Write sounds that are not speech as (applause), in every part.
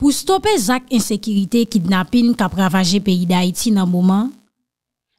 pou stopè zak insekirite kidnapin kap ravaje peyi da iti nan mouman.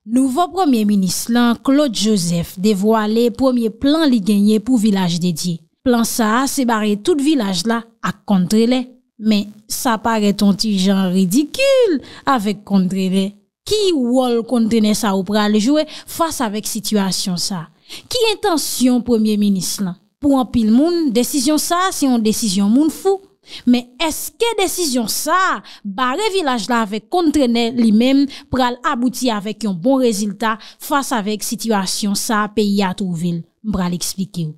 Nouvo premier minis lan, Claude Joseph, devwa le premier plan li genye pou vilaj dedye. Plan sa, sebare tout vilaj la ak kontre le. Men, sa pare ton ti jan ridikul avek kontre le. Ki wol kontre ne sa ou pra le jowe fase avek situasyon sa? Ki intensyon premier minis lan? Pou an pil moun, desisyon sa se yon desisyon moun fou? Men eske desisyon sa, ba revilaj la ve kontrene li men pral abouti avek bon yon bon rezilta fasa vek sitwasyon sa peyi atou vil, mbral eksplike ou.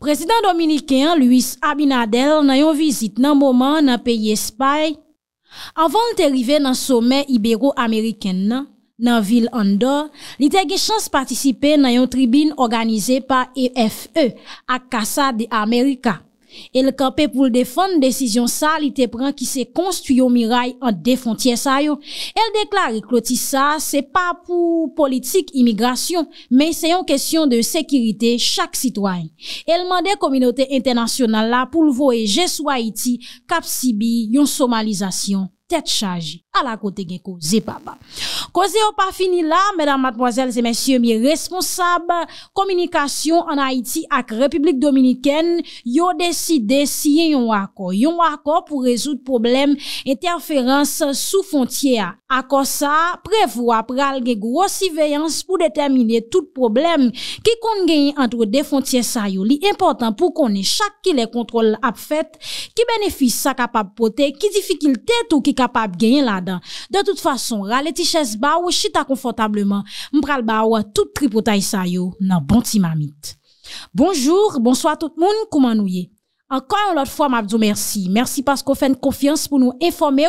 Prezident Dominikian Louis Abinadel nayon vizit nan mouman nan peyi espay. Avon te rive nan somen ibero-ameriken nan, nan vil andor, li te ge chans patisipe nayon tribine organize pa EFE ak kasa de e e, Amerika. El kapè pou l de fon de sisyon sa li te pran ki se konstuyo miray an de fontye sa yo. El deklari kloti sa se pa pou politik imigrasyon men se yon kesyon de sekirite chak sitwany. El mande kominote internasyonal la pou l voe jeswa iti kap Sibi yon somalizasyon. tèt chaji. A la kote gen kouze papa. Kouze yo pa fini la, mèdam matmoazèl, zè mèsyè mi responsab komunikasyon an Haiti ak Republik Dominikèn yo deside si yen yon wakò. Yon wakò pou rezout problem interferans sou fontiyè akò sa, prevo ap pral gen grosiveyans pou determine tout problem ki kon gen yon antre de fontiyè sa yo. Li important pou konen chak ki le kontrol ap fèt, ki benefis sa kapap pote, ki difikil tèt ou ki de gagner là-dedans. De toute façon, rale ba ou chita confortablement, mpral ba ou tout tripotay sa yo nan bon Bonjour, bonsoir tout le monde. Comment nous y? Encore une autre fois, merci. Merci parce qu'on fait une confiance pour nous informer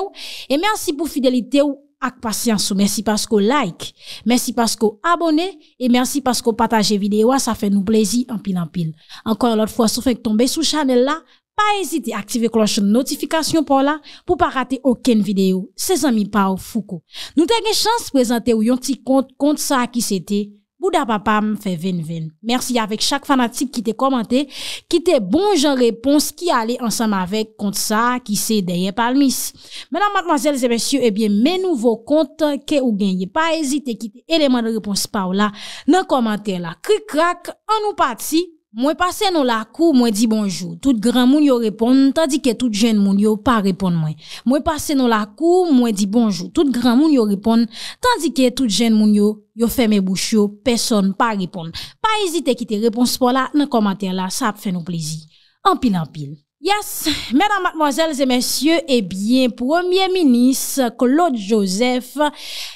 et merci pour fidélité ou patience. Merci parce qu'on like, merci parce qu'on abonne et merci parce qu'on partage vidéo. Ça fait nous plaisir en pile en pile. Encore une autre fois, vous faites tomber sous channel là, pa ezite aktive kloche notifikasyon pou la pou pa rate oken videyo se zanmi pa ou fuko. Nou te gen chans prezante ou yon ti kont kont sa ki se te, bouda papam fe ven ven. Mersi avek chak fanatik ki te komante, ki te bon jan repons ki ale ansan avek kont sa ki se deye palmis. Menan matmazel se besyo, ebyen men nouvo kont ke ou genye. Pa ezite ki te eleman repons pa ou la nan komante la. Krik krak, an nou pati. Mwen pase nou la kou, mwen di bonjou, tout gran moun yo repon, tandike tout jen moun yo pa repon mwen. Mwen pase nou la kou, mwen di bonjou, tout gran moun yo repon, tandike tout jen moun yo, yo fè mè bouch yo, person pa repon. Pa ezite ki te repons pou la, nan komater la, sa ap fè nou plezi. An pil an pil. Yes, mèdam matmozèl zè mèsyè, ebyen, premier minis Claude Joseph,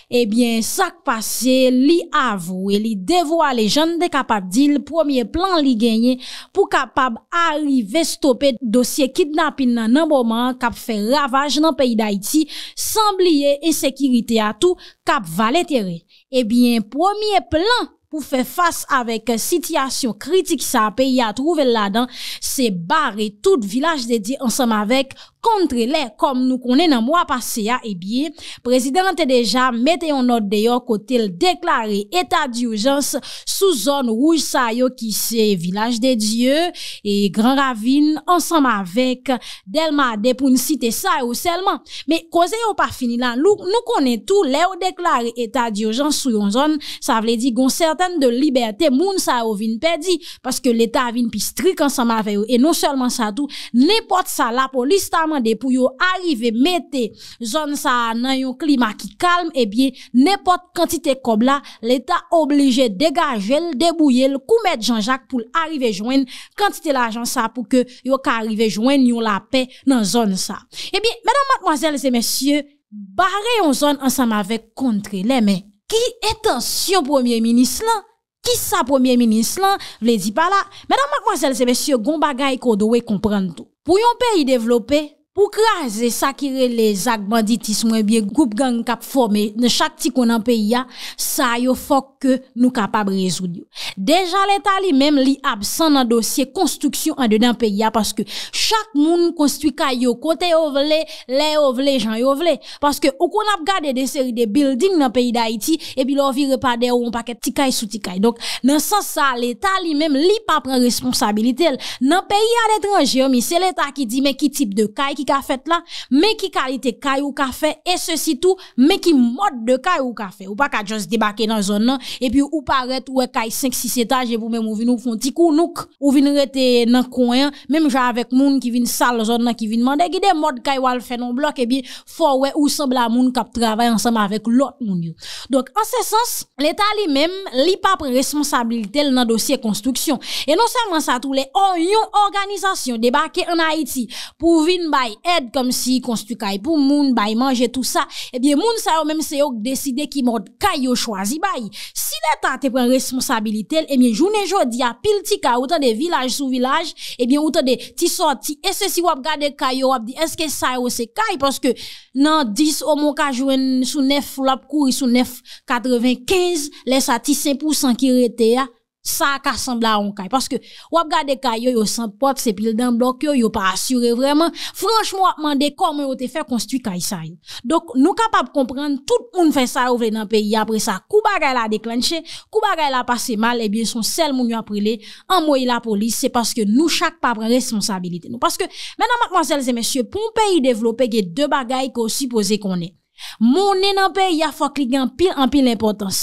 ebyen, eh sak pase li avou, e li devou a le jèn de kapap di l'premier plan li genye pou kapap arrive stopè dosye kidnapin nan nanboman, kap fè ravaj nan peyi d'Aiti, sambliye, e sekirite atou, kap valè terè. Ebyen, eh premier plan! ou fe fase avek sityasyon kritik sa peyi a trouvel la dan, se bare tout vilaj dedye ansam avek Kontre lè, kom nou konen nan mwa pase ya, ebye, eh prezident te deja mette yon not deyo kote l deklare etat di oujans sou zon rouj sa yo ki se Vilaj de Diyo e Gran Ravine ansam avek Del Mardè pou n site sa yo selman. Me kose yo pa fini lan, nou konen tou lè ou deklare etat di oujans sou yon zon, sa vle di gon serten de Liberté Moun sa yo vin pedi, paske l etat vin pi strik ansam aveyo, e non selman sa tou, ne pot sa la polis tama, Pou yo arrive mette zon sa nan yo klima ki kalm Ebyen, eh nepot kantite kob la L'Etat oblige degaje l, debouye l Kou mette janjak pou l arrive joen Kantite la jan sa pou ke yo ka arrive joen Yo la pe nan zon sa Ebyen, eh menan matmazel se mesye Bare yon zon ansam avek kontre l Emen, ki etan si yon premier minis lan? Ki sa premier minis lan? Vle di pa la Menan matmazel se mesye Gon bagay kou do we komprendou Pou yon pe yi devlope? Pou kraze sakire le zak banditismo e biye Goup gang kap forme Nè chak ti kon nan peyi ya Sa yo fok ke nou kapab rezoud yo Deja l'Etat li mem li ap San nan dosye konstruksyon an de nan peyi ya Paske chak moun konstruy ka yo Kote yo vle, le yo vle, jan yo vle Paske ou kon ap gade de seri de building nan peyi da iti Ebi lo vi repade ou an paket tikay sou tikay Donk nan san sa l'Etat li mem li pa pren responsabilite Nan peyi ya detranje yo mi Se l'Etat ki di me ki tip de kay ki ka fet la, men ki kalite kay ou ka fe, e se si tou, men ki mod de kay ou ka fe, ou pa ka just debake nan zon nan, e pi ou paret ou e kay 5-6 etaj, e pou men mou vinou fon tikou nouk, ou vin rete nan kwen, menm javèk moun ki vin sal zon nan ki vinman, degi de mod kay wal fenon blok, e bi fò wè ou sembla moun kap travay ansam avèk lot moun yo. Dok, an se sens, l'Etat li mèm li pa pre-responsabilite nan dosye konstruksyon, e non seman sa tou le onyon organizasyon debake an Haiti pou vin bay aide comme si construit pour moun bay manger tout ça et eh bien moun ça même c'est eux décider qui mode kay mordent choisi bay si l'état te prend responsabilité et eh bien journée jodi a pile ti ka autant de village sous village et eh bien autant des ti sorti et ceci ou gade kay yo dit est-ce que ça c'est kay parce que nan 10 au mon ka joine sous 9 ou l'a courir sous 9 95 les à ti 5% qui rete Sa ak asembla an kay, paske wap gade kay yo yo san pot sepil den blok yo, yo pa asyure vreman. Franschman wap mande komon yo te fè konstitwi kay sa yon. Dok nou kapap komprende, tout moun fè sa rouvle nan peyi, apre sa kou bagay la deklensye, kou bagay la pase mal, ebyen eh son sel moun yo aprile, anmoy la polis, sepaske nou chak pa prens responsabilite nou. Paske menan matmazelze mesye, pou moun peyi devlope gey de bagay ko sipose konen. Moun nen an pe ya fok li gen pil an pil l'importans.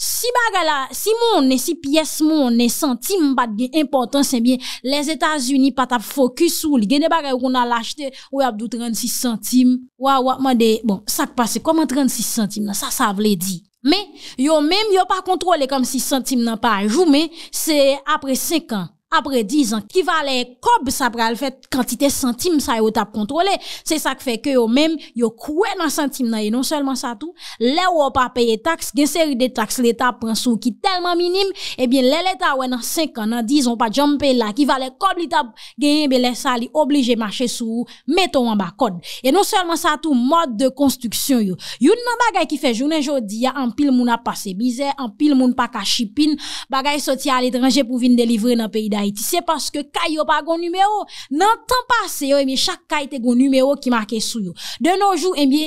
Si baga la, si moun ne si piyes moun ne santim bat gen importans, sebyen eh les Etats-Unis pat ap fokus ou li gen ne baga yon nan l'achete ou ap do 36 santim. Ou a wakman de, bon, sak pase koman 36 santim nan, sa sa vle di. Men, yo menm yo pa kontrole kom 6 santim nan pa ajou men, se apre 5 an. apre 10 an, kivalè kob sa pral fèt kantite santim sa yo tap kontrole. Se sak fè kè yo mèm, yo kwen an santim nan, e non sèlman sa tou, lè wò pa peye taks, gen seri de taks lè tap pran sou ki telman minim, ebyen lè lè ta wè nan 5 an an, 10 an wò pa jompe lè, kivalè kob lè tap genye be lè sa li oblije mache sou, meton wè ba kod. E non sèlman sa tou, mod de konstruksyon yo. Yon nan bagay ki fè jounen jodi, an pil moun ap pase bize, an pil moun pa ka shipin, bagay soti al etranje pou vin delivre nan pey Ti se paske kay yo pa goun nume yo eh Nan tan pase yo eme Chak kay te goun nume yo ki make sou yo De nou jou eme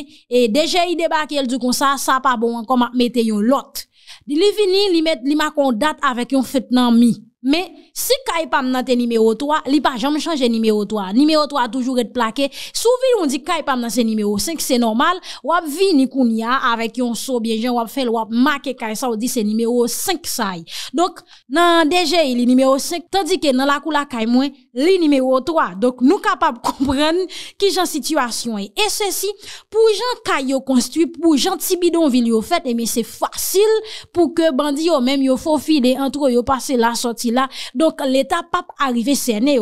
Deje yi debake el du kon sa Sa pa bon an koma mete yon lot Li vini li makon dat avek yon fet nan mi Me, si kaypam nan te nimeyo 3 Li pa jom chanje nimeyo 3 Nimeyo 3 toujou rete plake Souvi yon di kaypam nan se nimeyo 5 Se normal, wap vi ni kouni ya Awek yon sobyenjen wap fel wap make Kay sa ou di se nimeyo 5 say Donk nan deje li nimeyo 5 Tandike nan la kou la kaymwen Li nimeyo 3 Donk nou kapap kompren ki jan situasyon E se si, pou jan kay yo konstu Pou jan tibidon vil yo fet E eh mi se fasil pou ke bandi yo Mem yo fofide entro yo pase la soti Donc, l'État pas arrivé c'est vrai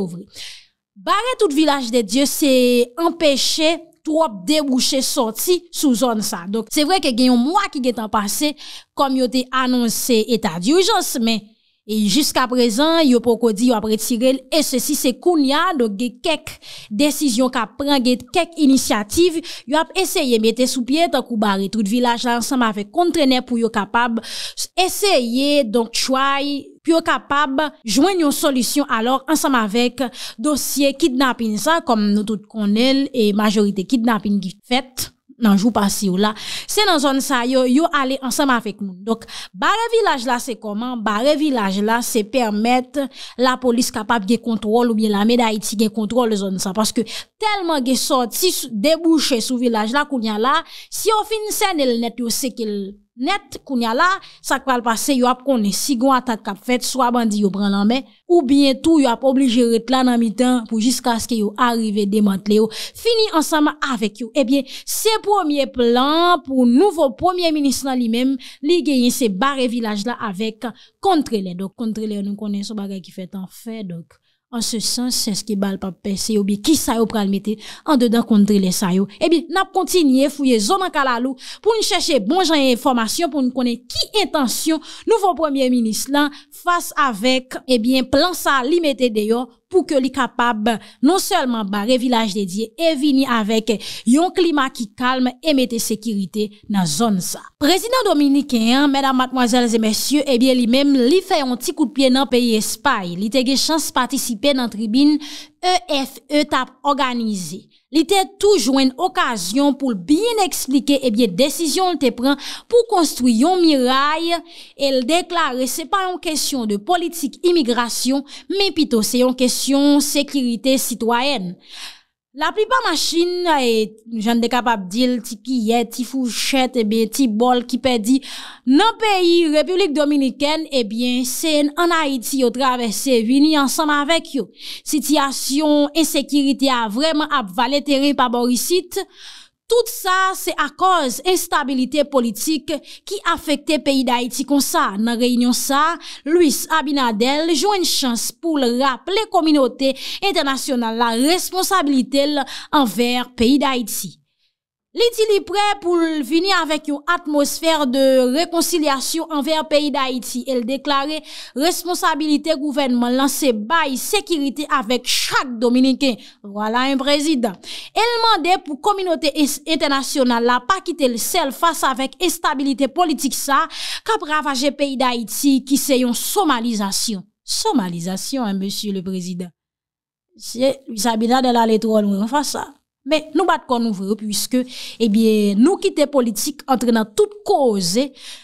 Barrer tout village de Dieu, c'est empêcher trop débouché sorti sous zone ça. Donc, c'est vrai que y a un mois qui est en passé, comme il a annoncé état d'urgence, mais Jiska prezan, yo pou kodi yo ap retirel ese si se koun ya, doge kek desisyon ka pranget, kek inisyative, yo ap eseye mette sou pye takou bari tout vilaj la ansam avek kontrene pou yo kapab eseye, donk chway, pou yo kapab jwen yon solisyon alor ansam avek dosye kidnapin sa kom nou tout konel e majorite kidnapin gifet. nanjou pasi yo la, se nan zon sa yo, yo ale ansam afek moun. Dok, bare vilaj la se koman, bare vilaj la se permette la polis kapap ge kontrol ou bie la meda iti ge kontrol zon sa, paske telman ge soti debouche sou vilaj la kounyan la, si yo fin sen el net yo se ke l... Net, kounya la, sa kval pase yo ap konen sigon atak kap fet, swa bandi yo pran lanmen, ou bientou yo ap oblige ret lan nan mitan pou jiska aske yo arrive demant le yo. Fini ansama avek yo. Ebyen, eh se promye plan pou nouvo promye minis nan li mem, li genyen se bare vilaj la avek kontre le. Dok kontre le, nou konen sou bare ki fet an fe, dok. An se san se skibal pa pe se yo bi ki sayo pral mette an dedan kontre le sayo. Ebi eh nap kontinye fouye zonankal alou pou nou cheshe bon janye informasyon pou nou konen ki intasyon nouvo premier minis lan fas avek ebi eh plan sa li mette deyo. pou ke li kapab non selman bare vilaj dedye e vini avek yon klima ki kalm e mette sekirite nan zon sa. Prezident Dominique, mèdam, matmoazèl, zè mèsyè, e eh bie li mèm li fè yon ti koupye nan peyi espay. Li te ge chans patisipe nan tribine EF, ETAB, Organize, li te toujou en okasyon pou l'byen eksplike ebyen eh desisyon lte pran pou konstruyon miray, el deklare se pa an kesyon de politik imigrasyon, men pito se an kesyon sekirite sitwayen. La pripa machin, eh, jen de kap ap dil, ti kiye, ti fouchet, eh ti bol ki pedi, nan peyi Republik Dominiken, ebyen, sen an Haiti yo travesse, vini ansam avek yo, siti asyon e sekiriti a vreman ap valeteri pa borisit, Tout sa se a koz instabilite politik ki afekte peyi d'Haïti kon sa. Nan reynyon sa, Louis Abinadel jouen chans pou le rap le kominote internasyonal la responsabilite enver peyi d'Haïti. Litili prè pou vini avèk yon atmosfer de rekonsilyasyon anver peyi d'Haïti. El deklare responsabilite gouvenman lanse bayi sekirite avèk chak Dominiken. Vwala yon prezident. El mande pou kominote internasyonal la pa kite l sel fasa avèk estabilite politik sa ka pravaje peyi d'Haïti ki se yon somalizasyon. Somalizasyon, monsye le prezident. Se yon sabila de la letron wè yon fasa. Mais nous battons qu'on veut puisque eh bien nous quitter politique train toute cause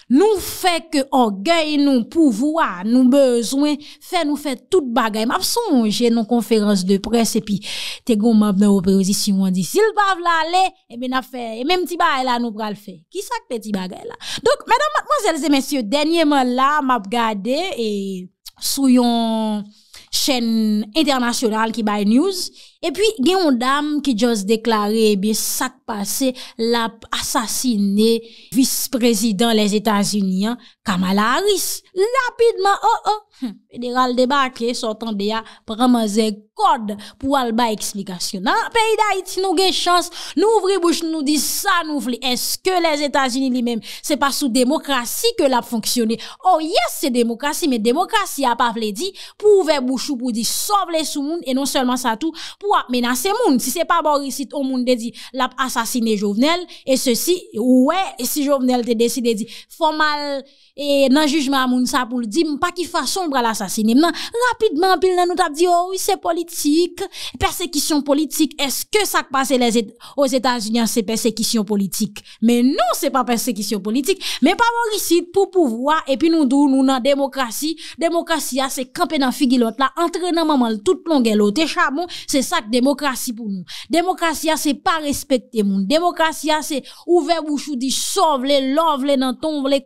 nous fait que orgueil nous pouvoir nous besoin fait nous fait toute bagaille m'a songer nos conférence de presse et puis t'es gon membre dans opposition on dit s'il pas aller eh bien n'a fait et même petit bagaille là nous pral faire qui ça petit bagaille là donc mesdames mademoiselles et messieurs dernièrement là m'a regardé et sur une chaîne internationale qui by news E pi gen yon dam ki jose deklare e eh bi sakpase l ap asasine vice-prezident les Etats-Unis, Kamala Harris. Lapidman, oh oh, federal debake, sotan deya pramaze kode pou alba eksplikasyon. Pei da iti nou gen chans, nou ouvri bouch nou di sa nou vli. Eske les Etats-Unis li men, se pa sou demokrasi ke l ap fonksyone. Oh yes se demokrasi, me demokrasi ap ap vli di, pou ouve bouch ou pou di sovle sou moun e non selman sa tou, pou ouve bouch ou pou di sovle sou moun wap mena, se moun, si se pa bo risit ou moun de di, lap asasine jovenel e se si, wè, si jovenel te desi de di, fò mal e nan jujme a moun sa pou li di, mpak ki fò sombra l'asasine, mnan, rapidman pil nan nou tap di, o, oh, wè, se politik persekisyon politik, eske sak pase les Etats-Unis se persekisyon politik, men nou se pa persekisyon politik, men pa bo risit pou pou wap, epi nou dou nou nan demokrasi, demokrasi a se kampè nan figilot la, entre nan maman l tout plongè lot, e chabon, se sa démocratie pour nous. Démocratie, c'est pas respecter mon. Démocratie, c'est ouvert bouche ou dit sauve les, love les, dans tombe les,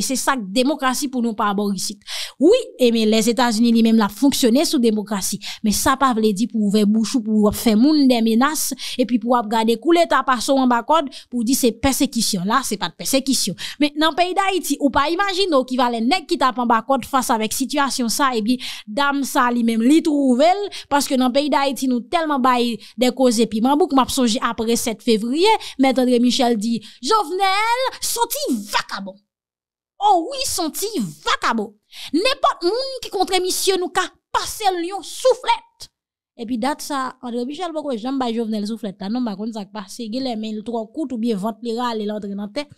c'est ça démocratie pour nous par ici. Oui, eh, les Etats-Unis li mèm l ap fonksyonè sou demokrasi, mè sa pa vle di pou ouve bouchou, pou wap fè moun de menas, e pi pou wap gade koule tapasou an bakod, pou di se persekisyon la, se pa de persekisyon. Mè nan peyi d'Haïti, ou pa imagino ki valen nek ki tapan bakod fasa vek sityasyon sa, e eh bi dam sa li mèm li trouvel, paske nan peyi d'Haïti nou telman bayi de koze, e pi mè mouk m ap sonje apre 7 fevriye, mè tendre Michel di, jo vne el, soti vakabon! Oh oui, senti vacabo. N'importe moun ki contre monsieur nous ka passer lion soufflette. Et puis date ça André Michel pourquoi j'aime pas Jovenel soufflette là non par contre ça passé il les mains trois coups ou bien vente les râle l'entrée dans tête.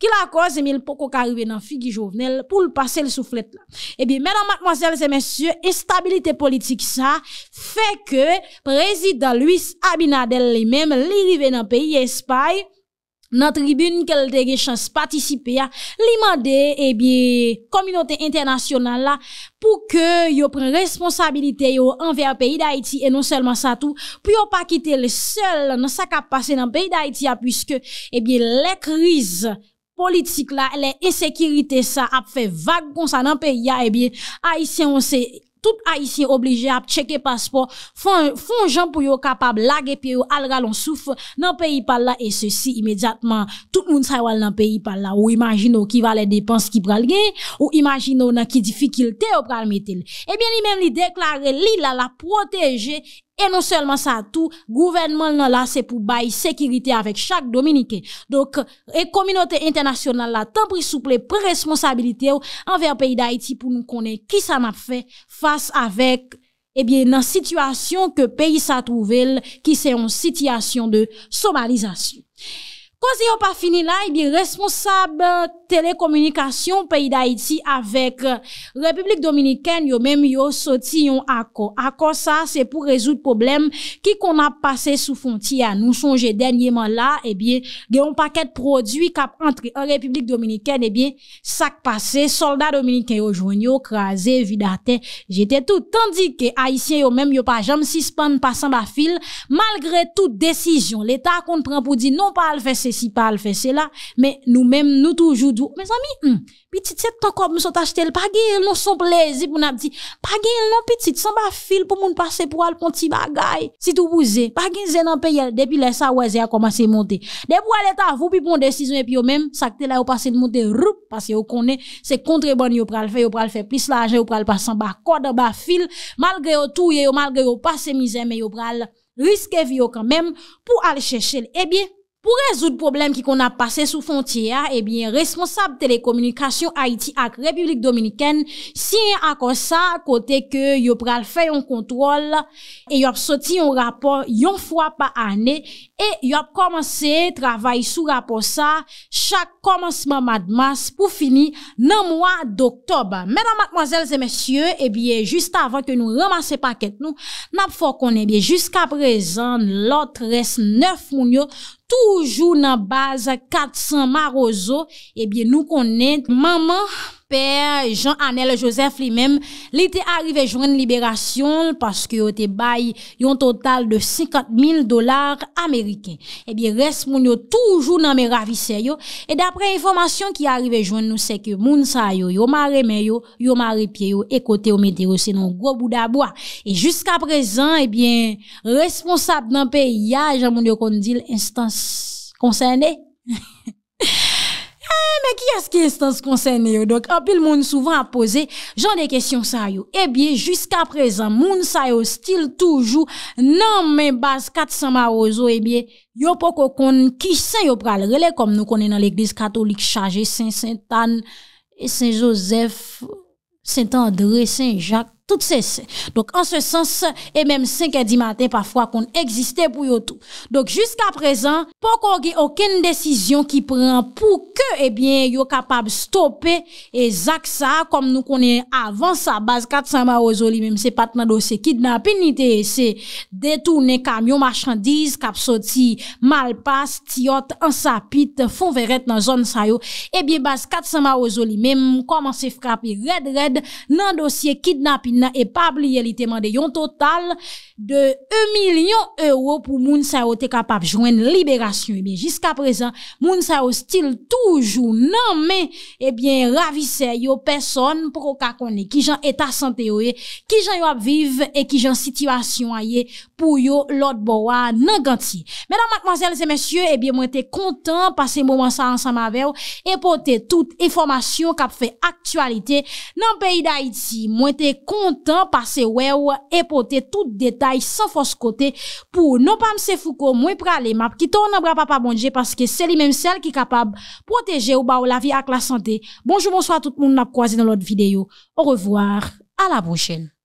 Qui la cause mais pourquoi arriver dans figue Jovenel pour le passer le soufflette là. Et eh bien mesdames mademoiselles et messieurs, instabilité politique ça fait que président Luis Abinadel lui-même li rive dans pays Espagne nan tribune kel dege chans patisipe ya, li mande, e eh bie, kominote internasyonan la, pou ke yo pren responsabilite yo anve a peyi da iti, e non selman sa tou, pou yo pa kite le sel, nan sa kap pase nan peyi da iti ya, pwiske, e bie, le kriz politik la, le esekirite sa ap fe vaggon sa nan peyi ya, e bie, a yi seyonse, e bie, tout a isi oblije ap cheke paspor, fon jan pou yo kapab lage piyo al ralon souf nan peyi pal la, e se si imediatman tout moun sa yo al nan peyi pal la, ou imajino ki va le depans ki pral gen, ou imajino na ki difikilte yo pral metel. Ebyen li men li deklare li la la proteje. E non selman sa tou, gouvenman nan la se pou bayi sekirite avek chak dominike. Dok, e kominote internasyonal la tan pri souple pre responsabilite ou anver peyi da iti pou nou konen ki sa map fe fase avek eh nan sitwasyon ke peyi sa trouvel ki se yon sitwasyon de somalizasyon. Kozi yo pa fini la, e eh bi responsab konen. Telekomunikasyon peyi d'Haïti avèk euh, Republik Dominikèn yo mèm yo soti yon akon. Akon sa, se pou rezout problem ki kon ap pase sou fontiya. Nou sonje denyèman la, ebyen gen yon paket prodwi kap antre Republik Dominikèn, ebyen sak pase, soldat Dominikèn yo jwen yo krasè, vidate, jetè tout. Tandik ke Haïtien yo mèm yo pa jam sispan pasan ba fil, malgre tout desisyon, l'Etat kon pran pou di non pa al fè se si pa al fè se la, mè nou mèm nou toujoud mes amis, hmm. petit, petite, c'est encore corps, nous sont achetés, pas gagné, non, son plaisir, pour nous dit, pas gagné, non, petite, sans pas fil pour nous passer pour aller, petit bagaille. si tout bousé, pas gagné, non, pays depuis les saouazé a commencé à monter. Depuis l'état, vous, puis bon décision, et puis au même, ça que là, au passé de monter, roup, parce que vous connaît, c'est contrebande, vous pral faire, vous pral faire plus l'argent, vous pral passer en bas, corde, en bas, fil, malgré tout, malgré vous passé misère, mais vous pral risquer vie quand même, pour aller chercher, eh bien, Pou rezout problem ki kon ap pase sou fontye ya, ebyen responsab telekomunikasyon Haiti ak Republik Dominikèn siyen akon sa kote ke yop pral fè yon kontrol e yop soti yon rapor yon fwa pa ane e yop komanse travay sou rapor sa chak komanseman madmas pou fini nan mwa d'oktober. Menan matmazelze mesye, ebyen jist avan ke nou ramase paket nou, nan fwa kon ebyen jiska prezan lot res nef moun yo Toujou nan baze 400 marozo, ebye eh nou konen maman. Jean-Anel Joseph lui-même, il était arrivé joindre libération parce que était bail un total de 50 000 dollars américains. Eh bien, reste moun toujours dans mes ravisseurs Et d'après information qui arrivé joindre nous, c'est que moun sa yo, yo maré yo, yo pied et côté au météo, c'est gros bout d'abois. Et jusqu'à présent, et eh bien, responsable dans pays, ya, j'en moun yo dit l'instance concernée. (laughs) Eh, mais qui est-ce qui est instance concerné Donc, un le monde souvent a posé j'en des questions ça Et Eh bien, jusqu'à présent, moun ça yo style toujours non mais base 400 marozo eh bien, yo poko kon qui saint yo pral relais comme nous connaissons dans l'église catholique chargée Saint saint Anne et Saint Joseph, Saint André, Saint Jacques sese. Donk an se sens e menm 5 e di maten pa fwa kon egziste pou yo tou. Donk jiska prezan, pou kon gen oken desisyon ki pren pou ke e eh ben yo kapab stoppe e zak sa kom nou konen avans sa baz katsan ma ozoli menm se pat nan dosye kidnapin, nite ese detounen kamyon, marchandiz kapsoti, malpas, tiyot, ansapit, fonveret nan zon sa yo, e ben baz katsan ma ozoli menm koman se fkapi red red nan dosye kidnapin e pabliye li temande yon total de 1 milyon euro pou moun sa yo te kapap jwen liberasyon. Ebyen, eh jiska prezant, moun sa yo stil toujou nan me, ebyen, eh ravise yo person pou kakone ki jan etasante yo e, ki jan yo apvive e ki jan sitivasyon a ye pou yo lot bowa nan ganti. Menan, makmazel, zemesye, ebyen, eh mwen te kontan pase mouman sa ansan ma vew e pote tout informasyon kap fe aktualite nan peyi da iti. Mwen te kontan temps passé ouais et porter tout détail sans fausse côté pour non pas me fouko moi pralé m'a qui tourne bras papa pas parce que c'est lui même celle qui capable protéger ou ba la vie avec la santé. Bonjour bonsoir tout le monde n'a croisé dans l'autre vidéo. Au revoir, à la prochaine.